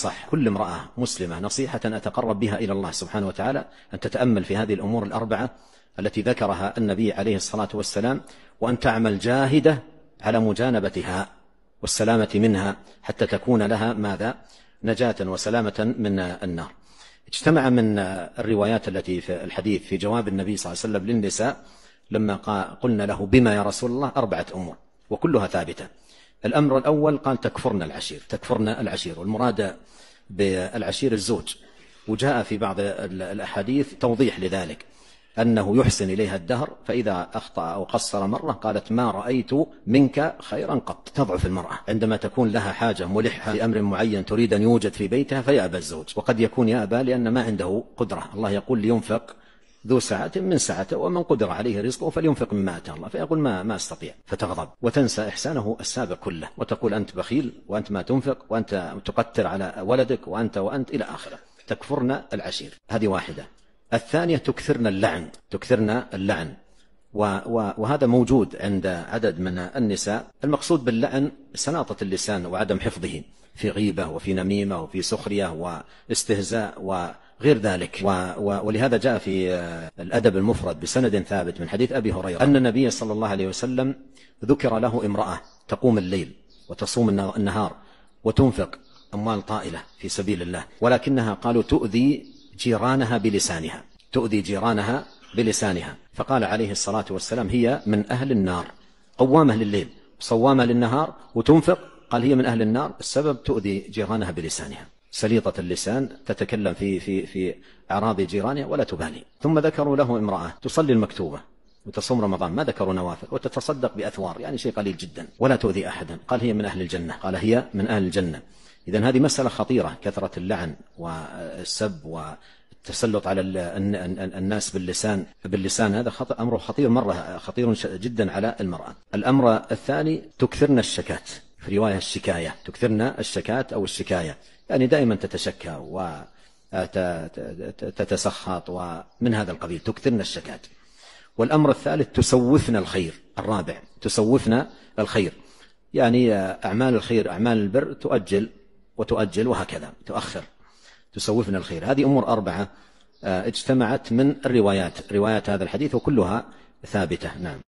صح كل امرأة مسلمة نصيحة أتقرب بها إلى الله سبحانه وتعالى أن تتأمل في هذه الأمور الأربعة التي ذكرها النبي عليه الصلاة والسلام وأن تعمل جاهدة على مجانبتها والسلامة منها حتى تكون لها ماذا نجاة وسلامة من النار اجتمع من الروايات التي في الحديث في جواب النبي صلى الله عليه وسلم للنساء لما قلنا له بما يا رسول الله أربعة أمور وكلها ثابتة الأمر الأول قال تكفرنا العشير تكفرنا العشير والمراد بالعشير الزوج وجاء في بعض الأحاديث توضيح لذلك أنه يحسن إليها الدهر فإذا أخطأ أو قصر مرة قالت ما رأيت منك خيرا قط تضعف المرأة عندما تكون لها حاجة ملحة في أمر معين تريد أن يوجد في بيتها فيأبى الزوج وقد يكون يأبى لأن ما عنده قدرة الله يقول لينفق ذو سعة من سعته ومن قدر عليه رزقه فلينفق مما آتاه الله فيقول ما ما استطيع فتغضب وتنسى إحسانه السابق كله وتقول أنت بخيل وأنت ما تنفق وأنت تقتر على ولدك وأنت وأنت إلى آخره تكفرنا العشير هذه واحدة الثانية تكثرنا اللعن تكثرنا اللعن وهذا موجود عند عدد من النساء المقصود باللعن سلاطة اللسان وعدم حفظه في غيبة وفي نميمة وفي سخرية واستهزاء و غير ذلك و و ولهذا جاء في آه، الأدب المفرد بسند ثابت من حديث أبي هريرة أن النبي صلى الله عليه وسلم ذكر له امرأة تقوم الليل وتصوم النهار وتنفق أموال طائلة في سبيل الله ولكنها قالوا تؤذي جيرانها بلسانها تؤذي جيرانها بلسانها فقال عليه الصلاة والسلام هي من أهل النار قوامة لليل صوامة للنهار وتنفق قال هي من أهل النار السبب تؤذي جيرانها بلسانها سليطة اللسان تتكلم في في في أعراض جيرانها ولا تبالي ثم ذكروا له امرأة تصلي المكتوبة وتصوم رمضان ما ذكروا نوافل وتتصدق بأثوار يعني شيء قليل جدا ولا تؤذي أحدا قال هي من أهل الجنة قال هي من أهل الجنة إذا هذه مسألة خطيرة كثرة اللعن والسب والتسلط على الناس باللسان باللسان هذا خطأ أمره خطير مرة خطير جدا على المرأة الأمر الثاني تكثرن الشكات في رواية السكاية تكثرنا السكات أو السكاية يعني دائما تتسكى وتتسخط ومن هذا القبيل تكثرنا السكات والأمر الثالث تسوفنا الخير الرابع تسوفنا الخير يعني أعمال الخير أعمال البر تؤجل وتؤجل وهكذا تؤخر تسوفنا الخير هذه أمور أربعة آه، اجتمعت من الروايات روايات هذا الحديث وكلها ثابتة نعم